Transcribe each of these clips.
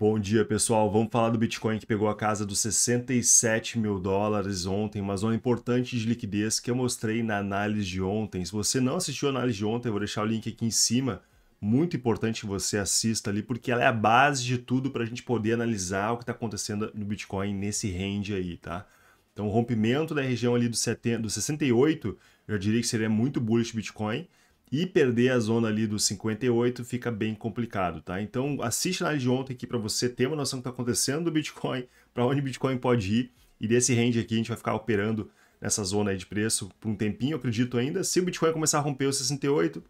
Bom dia, pessoal. Vamos falar do Bitcoin que pegou a casa dos 67 mil dólares ontem, uma zona importante de liquidez que eu mostrei na análise de ontem. Se você não assistiu a análise de ontem, eu vou deixar o link aqui em cima. Muito importante que você assista ali, porque ela é a base de tudo para a gente poder analisar o que está acontecendo no Bitcoin nesse range aí, tá? Então, o rompimento da região ali dos do 68, eu diria que seria muito bullish Bitcoin e perder a zona ali dos 58 fica bem complicado, tá? Então assiste a live de ontem aqui para você ter uma noção do que está acontecendo do Bitcoin, para onde o Bitcoin pode ir e desse range aqui a gente vai ficar operando nessa zona aí de preço por um tempinho, eu acredito ainda. Se o Bitcoin começar a romper os 68,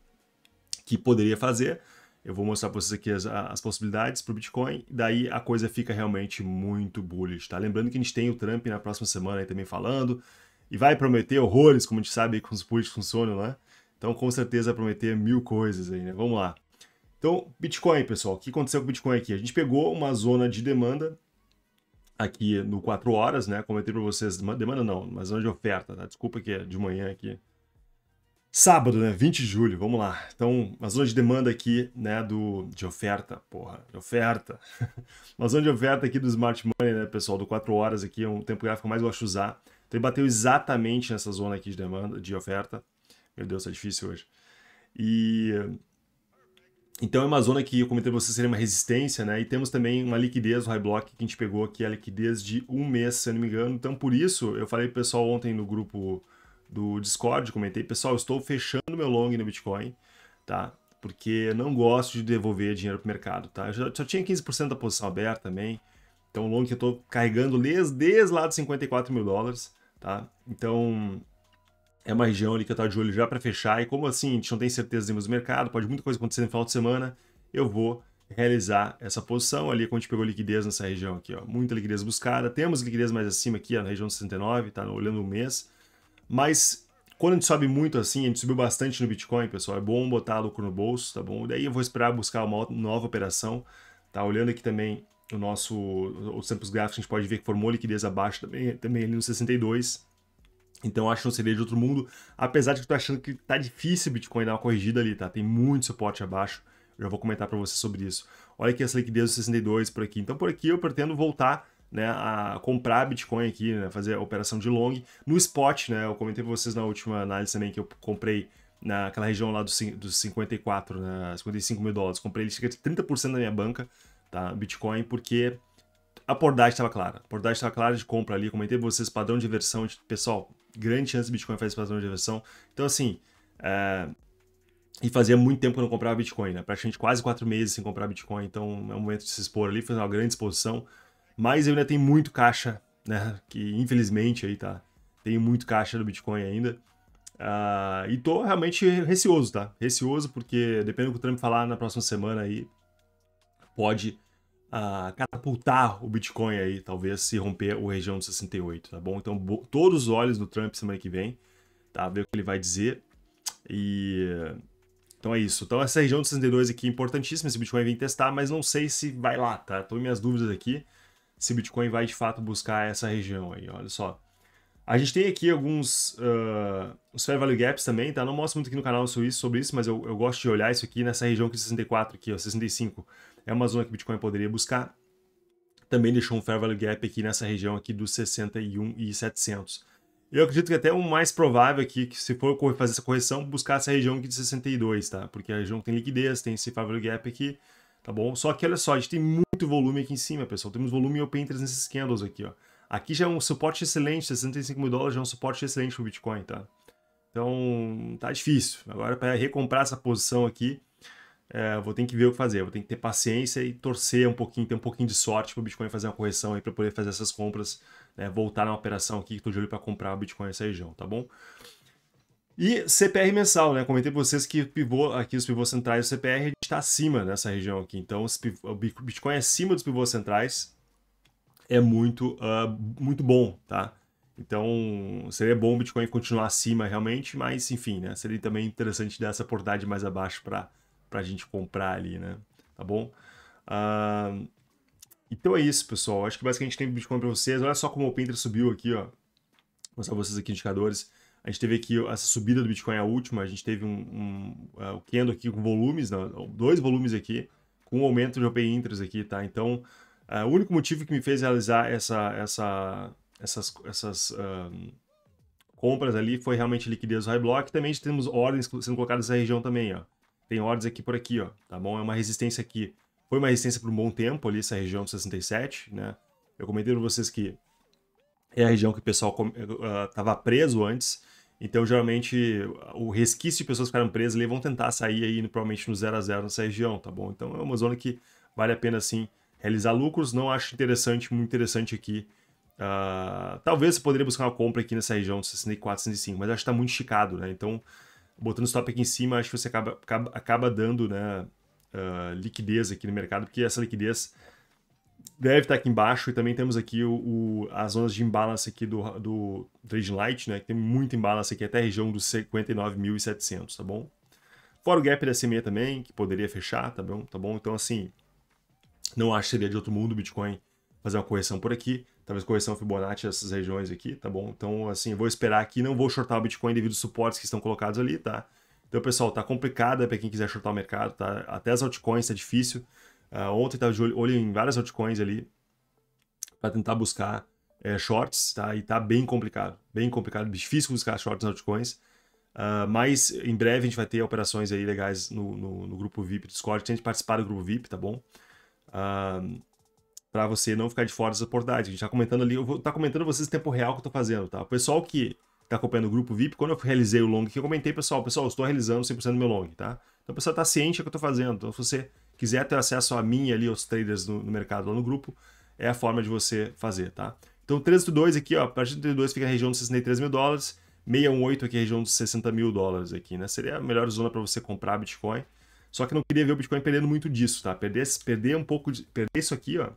que poderia fazer, eu vou mostrar para vocês aqui as, as possibilidades para o Bitcoin, daí a coisa fica realmente muito bullish, tá? Lembrando que a gente tem o Trump na próxima semana aí também falando, e vai prometer horrores, como a gente sabe com os políticos funcionam, né? Então, com certeza, prometer mil coisas aí, né? Vamos lá. Então, Bitcoin, pessoal, o que aconteceu com o Bitcoin aqui? A gente pegou uma zona de demanda aqui no 4 horas, né? Comentei para vocês, demanda não, mas zona de oferta, tá? Desculpa que é de manhã aqui. Sábado, né? 20 de julho, vamos lá. Então, uma zona de demanda aqui, né? Do, de oferta, porra, de oferta. uma zona de oferta aqui do Smart Money, né, pessoal? Do 4 horas aqui, é um tempo gráfico mais gosto de usar. Então, ele bateu exatamente nessa zona aqui de demanda, de oferta. Meu Deus, tá difícil hoje. E então é uma zona que eu comentei pra vocês seria uma resistência, né? E temos também uma liquidez o high block que a gente pegou aqui, é a liquidez de um mês, se eu não me engano. Então por isso, eu falei pro pessoal ontem no grupo do Discord, comentei, pessoal, estou fechando meu long no Bitcoin, tá? Porque eu não gosto de devolver dinheiro pro mercado, tá? Eu já, já tinha 15% da posição aberta também. Então o long que eu tô carregando desde, desde lá de 54 mil dólares, tá? Então é uma região ali que eu estava de olho já para fechar. E como assim, a gente não tem certeza do mercado, pode muita coisa acontecer no final de semana, eu vou realizar essa posição ali quando a gente pegou liquidez nessa região aqui, ó. Muita liquidez buscada. Temos liquidez mais acima aqui, ó, na região 69, tá olhando o mês. Mas quando a gente sobe muito assim, a gente subiu bastante no Bitcoin, pessoal, é bom botar lucro no bolso, tá bom? Daí eu vou esperar buscar uma nova operação, tá? Olhando aqui também o nosso os tempos gráficos, a gente pode ver que formou liquidez abaixo também, também ali no 62. Então acho que não seria de outro mundo, apesar de que eu tô achando que tá difícil o Bitcoin dar uma corrigida ali, tá? Tem muito suporte abaixo. Eu já vou comentar para você sobre isso. Olha aqui essa liquidez dos 62 por aqui. Então por aqui eu pretendo voltar né, a comprar Bitcoin aqui, né, fazer a operação de long no spot, né? Eu comentei para vocês na última análise também que eu comprei naquela região lá dos, dos 54, né, 55 mil dólares. Comprei ele chega de 30% da minha banca, tá? Bitcoin, porque a portagem estava clara. A portagem estava clara de compra ali. Comentei para vocês padrão de versão, pessoal, grande chance de Bitcoin fazer esse padrão de reversão. Então, assim, é... e fazia muito tempo que eu não comprava Bitcoin, né? Praticamente quase quatro meses sem comprar Bitcoin, então é um momento de se expor ali, fazer uma grande exposição. Mas eu ainda tenho muito caixa, né? Que infelizmente aí tá. Tenho muito caixa do Bitcoin ainda. Uh, e tô realmente receoso, tá? Receoso porque, dependendo do que o Trump falar na próxima semana aí, pode uh, catapultar o Bitcoin aí, talvez se romper o região de 68, tá bom? Então, bo todos os olhos no Trump semana que vem, tá? Ver o que ele vai dizer. E. Então é isso. Então, essa região de 62 aqui é importantíssima. Esse Bitcoin vem testar, mas não sei se vai lá, tá? Tô minhas dúvidas aqui se o Bitcoin vai de fato buscar essa região aí. Olha só. A gente tem aqui alguns uh, os fair value gaps também, tá? Não mostro muito aqui no canal sobre isso, mas eu, eu gosto de olhar isso aqui nessa região que 64 aqui, ó, 65. É uma zona que o Bitcoin poderia buscar. Também deixou um fair value gap aqui nessa região aqui dos 61 e 700. Eu acredito que até o mais provável aqui, que se for fazer essa correção, buscar essa região aqui de 62, tá? Porque a região tem liquidez, tem esse fair value gap aqui, tá bom? Só que olha só, a gente tem muito volume aqui em cima, pessoal. Temos volume open interest nesses candles aqui, ó. Aqui já é um suporte excelente, 65 mil dólares já é um suporte excelente para o Bitcoin, tá? Então, tá difícil. Agora, para recomprar essa posição aqui, é, vou ter que ver o que fazer. Vou ter que ter paciência e torcer um pouquinho, ter um pouquinho de sorte para o Bitcoin fazer uma correção aí para poder fazer essas compras, né, voltar na operação aqui que estou de olho para comprar o Bitcoin nessa região, tá bom? E CPR mensal, né? Comentei para vocês que pivô, aqui os pivôs centrais do CPR está acima nessa região aqui. Então, o Bitcoin é acima dos pivôs centrais, é muito, uh, muito bom, tá? Então, seria bom o Bitcoin continuar acima realmente, mas enfim, né? Seria também interessante dar essa oportunidade mais abaixo para a gente comprar ali, né? Tá bom? Uh, então é isso, pessoal. Acho que basicamente tem Bitcoin para vocês. Olha só como o Pinterest subiu aqui, ó. Vou mostrar para vocês aqui indicadores. A gente teve aqui essa subida do Bitcoin, a última. A gente teve um, um é, o candle aqui com volumes, não, né? dois volumes aqui, com um aumento de Open Interest aqui, tá? Então, Uh, o único motivo que me fez realizar essa, essa, essas, essas uh, compras ali foi realmente liquidez do high block. Também temos ordens sendo colocadas nessa região também, ó. Tem ordens aqui por aqui, ó, tá bom? É uma resistência aqui. Foi uma resistência por um bom tempo ali, essa região de 67, né? Eu comentei para vocês que é a região que o pessoal estava ah, uh, preso antes. Então, geralmente, o resquício de pessoas que ficaram presas ali vão tentar sair aí, provavelmente, no 0 a 0 nessa região, tá bom? Então, é uma zona que vale a pena, sim, realizar lucros, não acho interessante, muito interessante aqui. Uh, talvez você poderia buscar uma compra aqui nessa região, 64, 65, mas acho que está muito esticado, né? Então, botando stop aqui em cima, acho que você acaba, acaba, acaba dando né, uh, liquidez aqui no mercado, porque essa liquidez deve estar tá aqui embaixo e também temos aqui o, o as zonas de imbalance aqui do, do Trading Light, né? Que tem muito imbalance aqui até a região dos 59.700, tá bom? Fora o gap da SME também, que poderia fechar, tá bom? Tá bom? Então, assim, não acho que seria de outro mundo o Bitcoin fazer uma correção por aqui, talvez correção Fibonacci essas regiões aqui, tá bom? Então, assim, vou esperar aqui, não vou shortar o Bitcoin devido aos suportes que estão colocados ali, tá? Então, pessoal, tá complicado é para quem quiser shortar o mercado, tá? Até as altcoins tá difícil. Uh, ontem tava de olho, olho em várias altcoins ali para tentar buscar é, shorts, tá? E tá bem complicado, bem complicado, difícil buscar shorts nas altcoins. Uh, mas em breve a gente vai ter operações aí legais no, no, no grupo VIP do Discord. Tem participar do grupo VIP, tá bom? Uh, ah, para você não ficar de fora dessa oportunidade. A gente tá comentando ali, eu vou estar tá comentando vocês em tempo real que eu tô fazendo, tá? O pessoal que tá acompanhando o grupo VIP, quando eu realizei o long aqui, eu comentei, pessoal, pessoal, eu estou realizando 100% do meu long, tá? Então o pessoal tá ciente do que eu tô fazendo. Então se você quiser ter acesso a mim ali, aos traders no, no mercado lá no grupo, é a forma de você fazer, tá? Então 302 aqui, ó, a partir do 32 fica a região dos 63 mil dólares, 618 aqui a região dos 60 mil dólares aqui, né? Seria a melhor zona para você comprar Bitcoin. Só que eu não queria ver o Bitcoin perdendo muito disso, tá? Perder, perder um pouco de, Perder isso aqui, ó.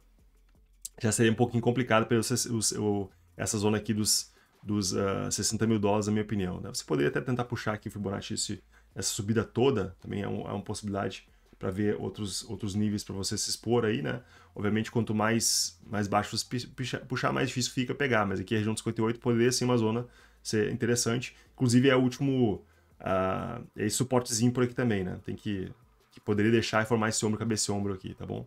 Já seria um pouquinho complicado para essa zona aqui dos, dos uh, ah, 60 mil dólares, na minha opinião. Né? Você poderia até tentar puxar aqui o Fibonacci esse, essa subida toda, também é, um, é uma possibilidade para ver outros, outros níveis para você se expor aí, né? Obviamente, quanto mais, mais baixo você puxar, mais difícil fica pegar, mas aqui a região dos 58 poderia ser uma zona ser interessante. Inclusive, é o último uh, é suportezinho por aqui também, né? Tem que que poderia deixar e formar esse ombro, cabeça e ombro aqui, tá bom?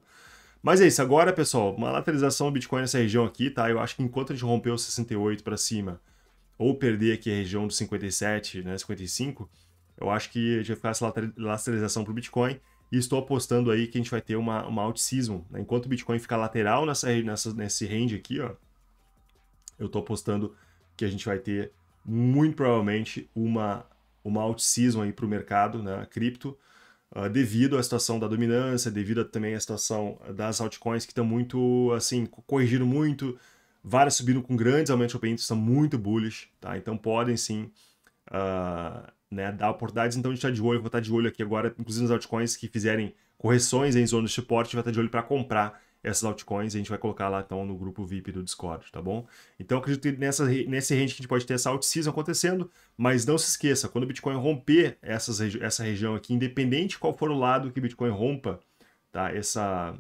Mas é isso, agora, pessoal, uma lateralização do Bitcoin nessa região aqui, tá? Eu acho que enquanto a gente romper os 68 para cima, ou perder aqui a região dos 57, né, 55, eu acho que a gente vai ficar essa lateralização para o Bitcoin e estou apostando aí que a gente vai ter uma, uma alt season. Né? Enquanto o Bitcoin ficar lateral nessa, nessa, nesse range aqui, ó, eu estou apostando que a gente vai ter muito provavelmente uma, uma alt season aí para o mercado, né, cripto, uh, devido à situação da dominância, devido também à situação das altcoins que estão muito, assim, corrigindo muito, várias subindo com grandes aumentos de open são muito bullish, tá? Então podem sim uh, né, dar oportunidades, então a gente está de olho, vou estar tá de olho aqui agora, inclusive nas altcoins que fizerem correções em zona de suporte, vai estar tá de olho para comprar essas altcoins, a gente vai colocar lá então no grupo VIP do Discord, tá bom? Então acredito que nessa, nesse range que a gente pode ter essa alt season acontecendo, mas não se esqueça, quando o Bitcoin romper essas, essa região aqui, independente qual for o lado que o Bitcoin rompa, tá? Essa,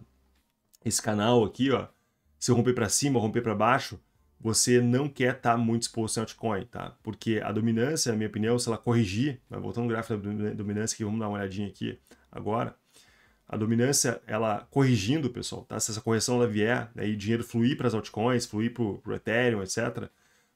esse canal aqui, ó, se eu romper para cima, romper para baixo, você não quer estar tá muito exposto em altcoin, tá? Porque a dominância, na minha opinião, se ela corrigir, vai voltando no gráfico da dominância que vamos dar uma olhadinha aqui agora, a dominância, ela corrigindo, pessoal, tá? Se essa correção ela vier né, e o dinheiro fluir para as altcoins, fluir para o Ethereum, etc.,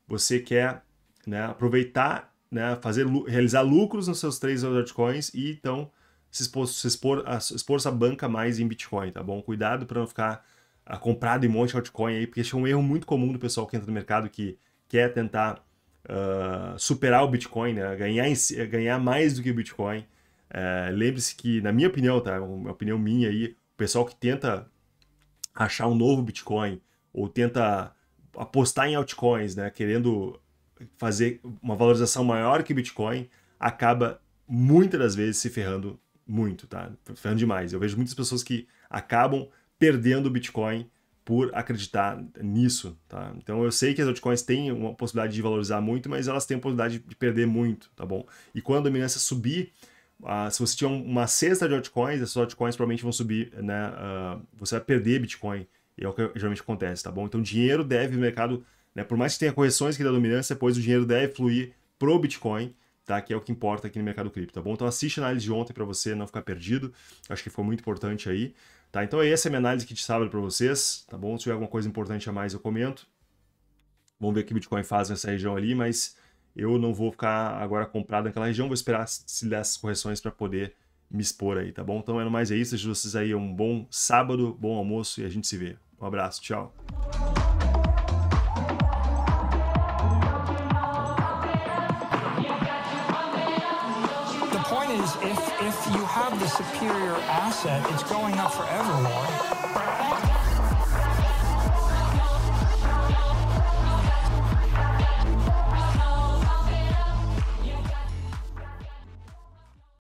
você quer né, aproveitar, né, fazer, realizar lucros nos seus três altcoins e então se expor, se expor, a, expor essa banca mais em Bitcoin, tá bom? Cuidado para não ficar a, ah, comprado em um monte de altcoin aí, porque esse é um erro muito comum do pessoal que entra no mercado que quer tentar uh, superar o Bitcoin, né? ganhar, ganhar mais do que o Bitcoin é, Lembre-se que, na minha opinião, tá? Uma opinião minha aí, o pessoal que tenta achar um novo Bitcoin ou tenta apostar em altcoins, né? Querendo fazer uma valorização maior que Bitcoin, acaba muitas das vezes se ferrando muito, tá? Ferrando demais. Eu vejo muitas pessoas que acabam perdendo o Bitcoin por acreditar nisso, tá? Então eu sei que as altcoins têm uma possibilidade de valorizar muito, mas elas têm a possibilidade de perder muito, tá bom? E quando a dominância subir, Uh, se você tinha uma cesta de altcoins, essas altcoins provavelmente vão subir, né? Uh, você vai perder Bitcoin. E é o que geralmente acontece, tá bom? Então, dinheiro deve no mercado, né? Por mais que tenha correções que da dominância, depois o dinheiro deve fluir pro Bitcoin, tá? Que é o que importa aqui no mercado cripto, tá bom? Então, assiste a análise de ontem para você não ficar perdido. Acho que foi muito importante aí, tá? Então, essa é a minha análise que de sábado para vocês, tá bom? Se tiver alguma coisa importante a mais, eu comento. Vamos ver o que o Bitcoin faz nessa região ali, mas eu não vou ficar agora comprado naquela região, vou esperar se dar essas correções para poder me expor aí, tá bom? Então, é no mais é isso, desejo vocês aí um bom sábado, bom almoço e a gente se vê. Um abraço, tchau. if you have the superior asset, it's going up forever,